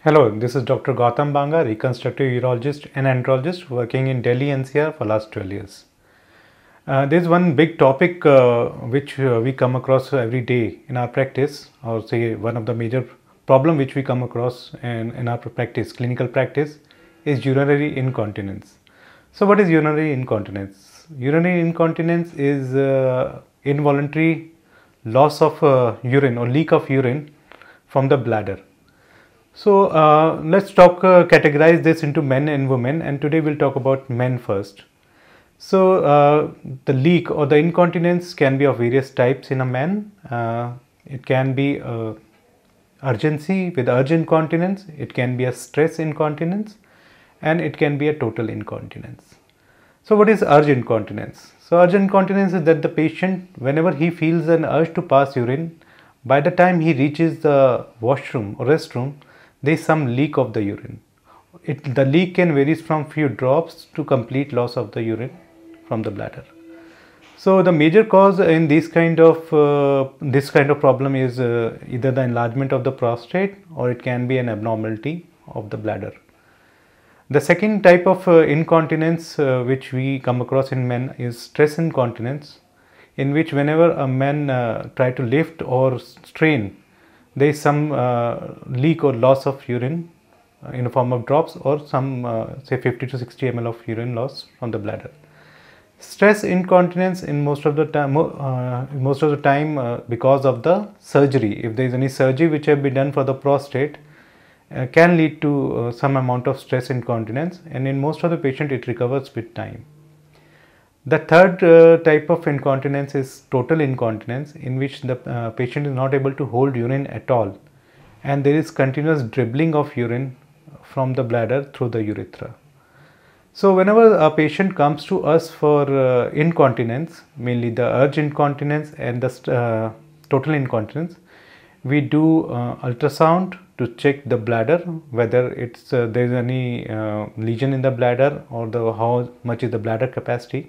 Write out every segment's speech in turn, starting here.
Hello, this is Dr. Gautam Banga, reconstructive urologist and andrologist working in Delhi NCR for last 12 years. Uh, there is one big topic uh, which uh, we come across every day in our practice or say one of the major problem which we come across in, in our practice, clinical practice is urinary incontinence. So, what is urinary incontinence? Urinary incontinence is uh, involuntary loss of uh, urine or leak of urine from the bladder. So, uh, let's talk uh, categorize this into men and women and today we'll talk about men first. So, uh, the leak or the incontinence can be of various types in a man. Uh, it can be urgency with urgent incontinence, it can be a stress incontinence, and it can be a total incontinence. So what is urge incontinence? So urge incontinence is that the patient whenever he feels an urge to pass urine by the time he reaches the washroom or restroom there is some leak of the urine. It, the leak can varies from few drops to complete loss of the urine from the bladder. So the major cause in this kind of uh, this kind of problem is uh, either the enlargement of the prostate or it can be an abnormality of the bladder. The second type of uh, incontinence uh, which we come across in men is stress incontinence in which whenever a man uh, try to lift or strain there is some uh, leak or loss of urine uh, in the form of drops or some uh, say 50 to 60 ml of urine loss from the bladder. Stress incontinence in most of the time most of the time because of the surgery if there is any surgery which have been done for the prostate uh, can lead to uh, some amount of stress incontinence and in most of the patient it recovers with time. The third uh, type of incontinence is total incontinence in which the uh, patient is not able to hold urine at all and there is continuous dribbling of urine from the bladder through the urethra. So whenever a patient comes to us for uh, incontinence, mainly the urge incontinence and the total incontinence, we do ultrasound, to check the bladder whether it's uh, there is any uh, lesion in the bladder or the how much is the bladder capacity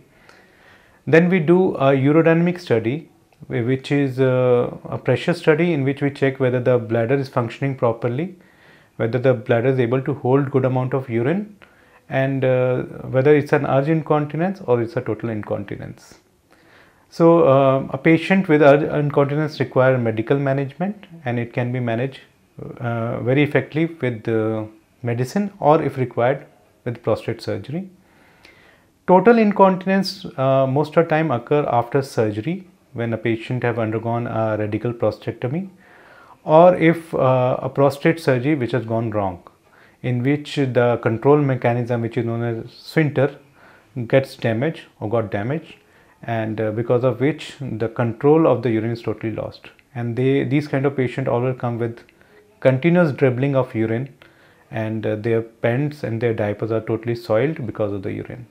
then we do a urodynamic study which is uh, a pressure study in which we check whether the bladder is functioning properly whether the bladder is able to hold good amount of urine and uh, whether it's an urge incontinence or it's a total incontinence so uh, a patient with urge incontinence require medical management and it can be managed uh, very effectively with uh, medicine or if required with prostate surgery. Total incontinence uh, most of the time occur after surgery when a patient have undergone a radical prostatectomy or if uh, a prostate surgery which has gone wrong in which the control mechanism which is known as sphincter gets damaged or got damaged and uh, because of which the control of the urine is totally lost and they these kind of patient always come with continuous dribbling of urine and uh, their pants and their diapers are totally soiled because of the urine.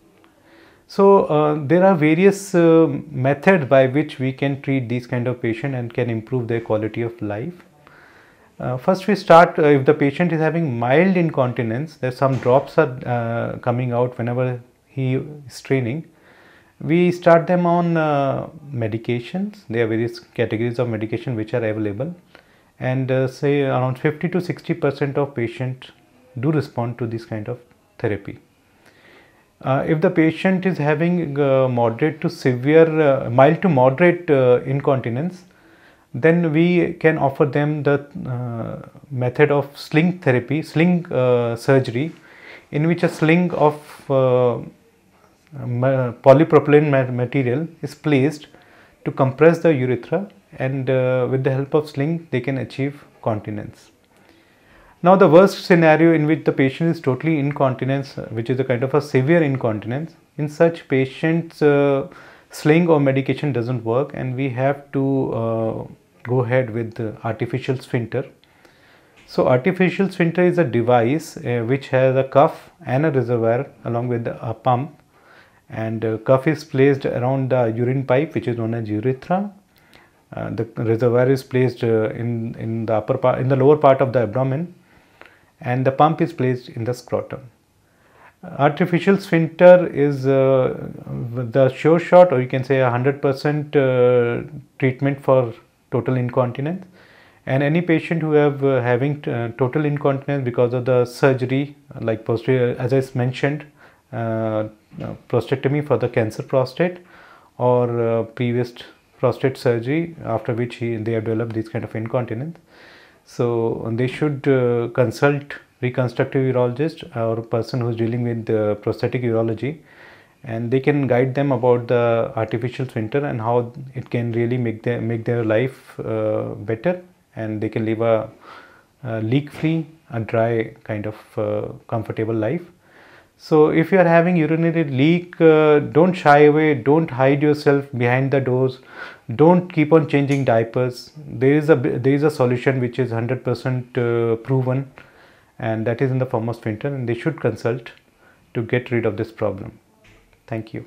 So uh, there are various uh, methods by which we can treat these kind of patient and can improve their quality of life. Uh, first we start uh, if the patient is having mild incontinence there some drops are uh, coming out whenever he is straining. We start them on medications there are various categories of medication which are available and uh, say around 50 to 60 percent of patients do respond to this kind of therapy. Uh, if the patient is having uh, moderate to severe, uh, mild to moderate uh, incontinence, then we can offer them the uh, method of sling therapy, sling surgery, in which a sling of polypropylene material is placed to compress the urethra and uh, with the help of sling they can achieve continence. Now the worst scenario in which the patient is totally incontinence uh, which is a kind of a severe incontinence in such patients uh, sling or medication doesn't work and we have to uh, go ahead with artificial sphincter. So artificial sphincter is a device uh, which has a cuff and a reservoir along with a pump and uh, cuff is placed around the urine pipe which is known as urethra uh, the reservoir is placed uh, in, in the upper part, in the lower part of the abdomen and the pump is placed in the scrotum. Artificial sphincter is uh, the sure shot or you can say 100% treatment for total incontinence and any patient who have uh, having uh, total incontinence because of the surgery like posterior as i mentioned uh, prostatectomy for the cancer prostate or previous prostate surgery after which he, they have developed this kind of incontinence. So they should uh, consult reconstructive urologist or person who's dealing with uh, prosthetic urology and they can guide them about the artificial sphincter and how it can really make their, make their life uh, better and they can live a, a leak free, a dry kind of uh, comfortable life. So if you are having urinary leak, uh, don't shy away, don't hide yourself behind the doors, don't keep on changing diapers. There is a there is a solution which is 100% uh, proven and that is in the form of sphincter and they should consult to get rid of this problem. Thank you.